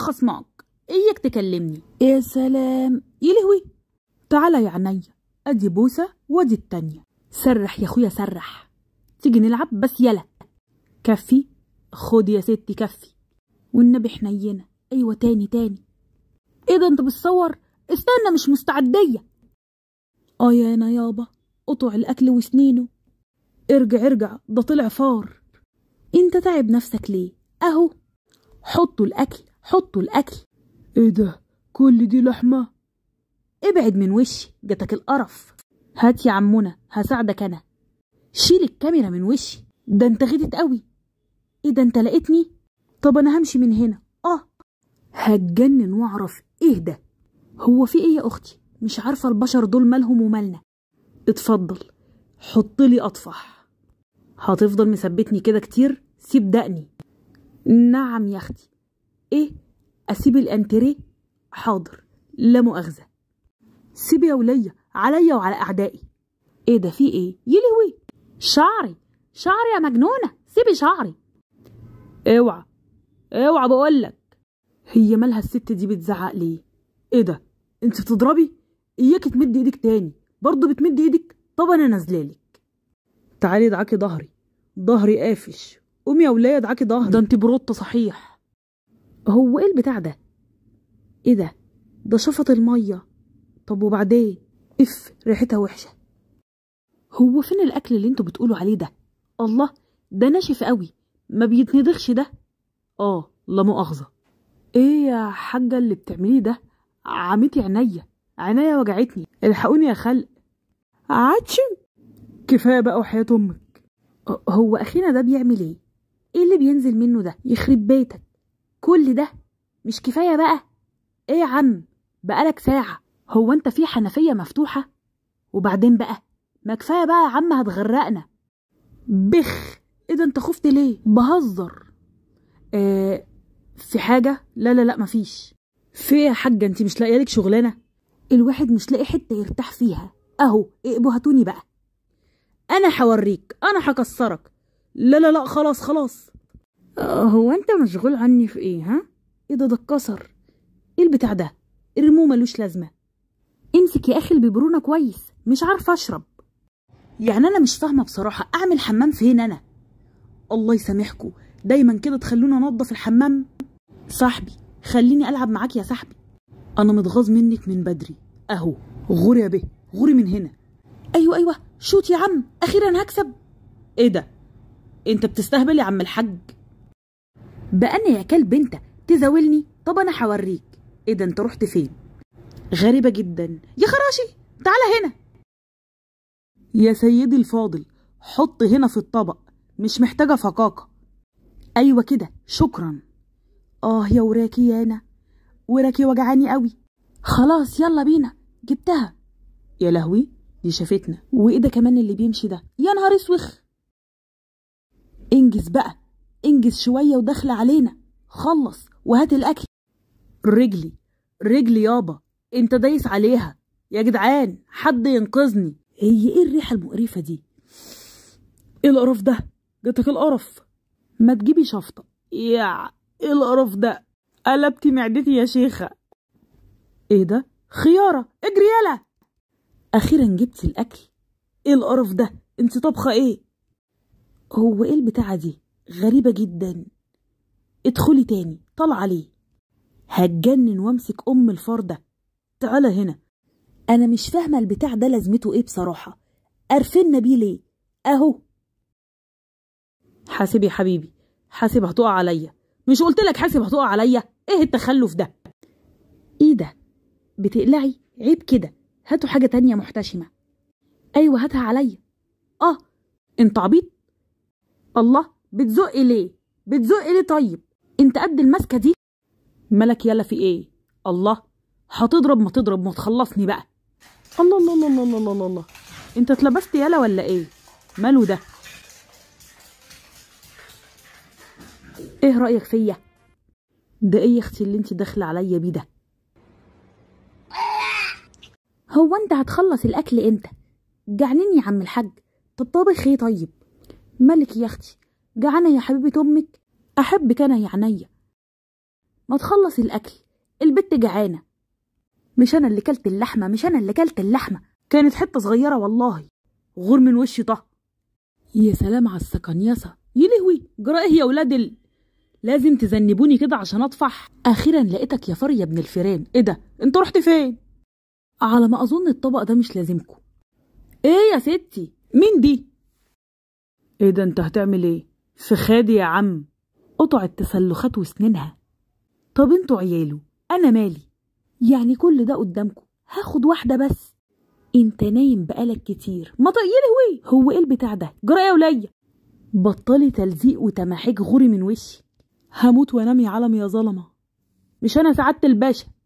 خصمك اياك تكلمني يا سلام يلهوي تعالى يا عينيا ادي بوسه وادي التانية سرح يا اخويا سرح تيجي نلعب بس يلا كفي خد يا ستي كفي والنبي حنينه ايوه تاني تاني ايه ده انت بتصور استنى مش مستعديه اه يا يابا قطع الاكل وسنينه ارجع ارجع ده طلع فار انت تعب نفسك ليه اهو حطوا الاكل حطوا الأكل إيه ده كل دي لحمة ابعد من وشي جاتك القرف هات يا عمونا هساعدك أنا شيل الكاميرا من وشي ده انت غدت قوي ايه ده انت لقيتني طب انا همشي من هنا اه هتجنن واعرف ايه ده هو في ايه يا اختي مش عارفه البشر دول مالهم ومالنا اتفضل حط لي اطفح هتفضل مثبتني كده كتير سيب دقني نعم يا اختي ايه اسيب الانتري حاضر لا مؤاخذه سيبي يا وليه عليا وعلى اعدائي ايه ده في ايه يلهوي شعري شعري يا مجنونه سيبي شعري اوعى اوعى بقولك هي مالها الست دي بتزعق ليه ايه ده انت بتضربي اياكي تمد ايدك تاني برضه بتمد ايدك طب انا نازلالك تعالي ادعكي ظهري ظهري قافش قومي يا وليه ادعكي ظهري ده انت بروطه صحيح هو ايه البتاع ده ايه ده ده شفط الميه طب وبعدين اف ريحتها وحشه هو فين الاكل اللي انتوا بتقولوا عليه ده الله ده ناشف قوي ما بيتنضغش ده اه لا مؤاخذه ايه يا حاجه اللي بتعمليه ده عمتي عينيا عينيا وجعتني الحقوني يا خلق عاتشم كفايه بقى وحياه امك هو اخينا ده بيعمل ايه ايه اللي بينزل منه ده يخرب بيتك كل ده مش كفاية بقى ايه يا عم بقالك ساعة هو انت في حنفية مفتوحة وبعدين بقى ما كفاية بقى يا عم هتغرقنا بخ ايه ده انت خفت ليه بهزر آه في حاجة لا لا لا مفيش في ايه يا حاجة انت مش لاقية لك شغلانة الواحد مش لاقي حتة يرتاح فيها اهو اقبوا هاتوني بقى انا هوريك انا هكسرك لا لا لا خلاص خلاص آه، هو انت مشغول عني في ايه ها ايه ده ده اتكسر ايه البتاع ده ارموه ملوش لازمه امسك يا اخي البيبرونه كويس مش عارفه اشرب يعني انا مش فاهمه بصراحه اعمل حمام فين انا الله يسامحكم دايما كده تخلونا انضف الحمام صاحبي خليني العب معاك يا صاحبي انا متغاظ منك من بدري اهو غوري يا بيه غوري من هنا ايوه ايوه شوت يا عم اخيرا هكسب ايه ده انت بتستهبل يا عم الحاج بأنا يا كلب انت تزاولني طب انا هوريك ايه ده انت رحت فين غريبة جدا يا خراشي تعالى هنا يا سيدي الفاضل حط هنا في الطبق مش محتاجة فقاقة أيوة كده شكرا آه يا وراكي يا أنا وراكي وجعاني قوي خلاص يلا بينا جبتها يا لهوي دي شافتنا وإيه ده كمان اللي بيمشي ده يا نهار اسوخ انجز بقى انجز شوية ودخل علينا خلص وهات الأكل رجلي رجلي يابا انت دايس عليها يا جدعان حد ينقذني هي ايه الريحة المقرفة دي ايه القرف ده جاتك القرف ما تجيبي شفطة يا ايه القرف ده قلبتي معدتي يا شيخة ايه ده خيارة اجري يلا اخيرا جبت الاكل ايه القرف ده انت طبخة ايه هو ايه البتاعة دي غريبة جدا ادخلي تاني طلع عليه هتجنن وامسك ام الفار ده تعالى هنا انا مش فاهمة البتاع ده لازمته ايه بصراحة قرفنا بيه ليه اهو حاسب يا حبيبي حاسب هتقع عليا مش قلت لك حاسب هتقع عليا ايه التخلف ده ايه ده بتقلعي عيب كده هاتوا حاجة تانية محتشمة ايوه هاتها عليا اه انت عبيط الله بتزقي ليه بتزقي ليه طيب انت قد المسكه دي ملك يلا في ايه الله هتضرب ما تضرب ما تخلصني بقى الله الله الله الله الله الله, الله. انت اتلبست يلا ولا ايه ماله ده ايه رايك فيا ده ايه يا اختي اللي انت داخله عليا بيه ده هو انت هتخلص الاكل امتى جعلني يا عم الحاج طب طابخ ايه طيب مالك يا اختي جعانة يا حبيبة أمك أحبك أنا يا عينيا ما تخلص الأكل البت جعانة مش أنا اللي كلت اللحمة مش أنا اللي كلت اللحمة كانت حتة صغيرة والله غور من وشي طه يا سلام على يا يلهوي جرى إيه يا ولاد ال... لازم تذنبوني كده عشان أطفح أخيرا لقيتك يا فري يا ابن الفيران إيه ده أنت رحت فين على ما أظن الطبق ده مش لازمكم إيه يا ستي مين دي إيه ده أنت هتعمل إيه في يا عم قطعت تسلخات وسنينها طب انتوا عياله انا مالي يعني كل ده قدامكم هاخد واحده بس انت نايم بقالك كتير ما يلهوي طيب، هو ايه البتاع ده جرى يا إيه وليا بطلي تلزيق وتماحيك غوري من وشي هموت وانام يا علم يا ظلمه مش انا سعاده الباشا